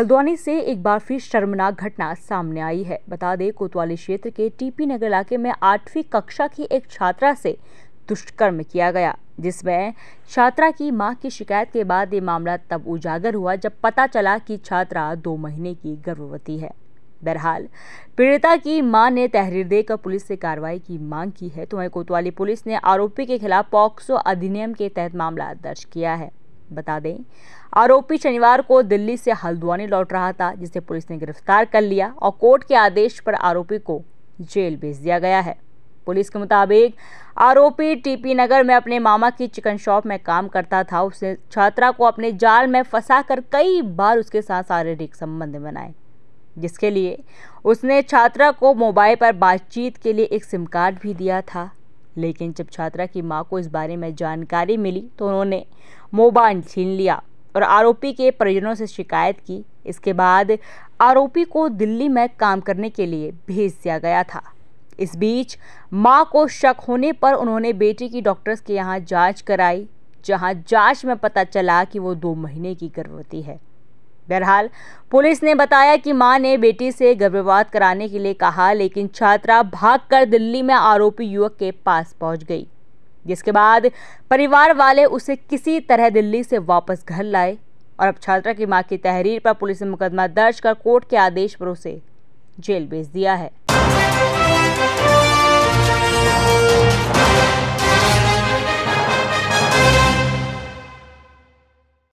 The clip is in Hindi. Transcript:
हल्द्वानी से एक बार फिर शर्मनाक घटना सामने आई है बता दें कोतवाली क्षेत्र के टीपी नगर इलाके में आठवीं कक्षा की एक छात्रा से दुष्कर्म किया गया जिसमें छात्रा की मां की शिकायत के बाद ये मामला तब उजागर हुआ जब पता चला कि छात्रा दो महीने की गर्भवती है बहरहाल पीड़िता की मां ने तहरीर देकर पुलिस से कार्रवाई की मांग की है तो वहीं कोतवाली पुलिस ने आरोपी के खिलाफ पॉक्सो अधिनियम के तहत मामला दर्ज किया है बता दें आरोपी शनिवार को दिल्ली से हल्द्वानी लौट रहा था जिसे पुलिस ने गिरफ्तार कर लिया और कोर्ट के आदेश पर आरोपी को जेल भेज दिया गया है पुलिस के मुताबिक आरोपी टीपी नगर में अपने मामा की चिकन शॉप में काम करता था उसने छात्रा को अपने जाल में फंसा कर कई बार उसके साथ शारीरिक संबंध बनाए जिसके लिए उसने छात्रा को मोबाइल पर बातचीत के लिए एक सिम कार्ड भी दिया था लेकिन जब छात्रा की मां को इस बारे में जानकारी मिली तो उन्होंने मोबाइल छीन लिया और आरोपी के परिजनों से शिकायत की इसके बाद आरोपी को दिल्ली में काम करने के लिए भेज दिया गया था इस बीच मां को शक होने पर उन्होंने बेटी की डॉक्टर्स के यहाँ जांच कराई जहां जांच में पता चला कि वो दो महीने की गर्भवती है बहरहाल पुलिस ने बताया कि मां ने बेटी से गर्भपात कराने के लिए कहा लेकिन छात्रा भागकर दिल्ली में आरोपी युवक के पास पहुंच गई जिसके बाद परिवार वाले उसे किसी तरह दिल्ली से वापस घर लाए और अब छात्रा की मां की तहरीर पर पुलिस ने मुकदमा दर्ज कर कोर्ट के आदेश पर उसे जेल भेज दिया है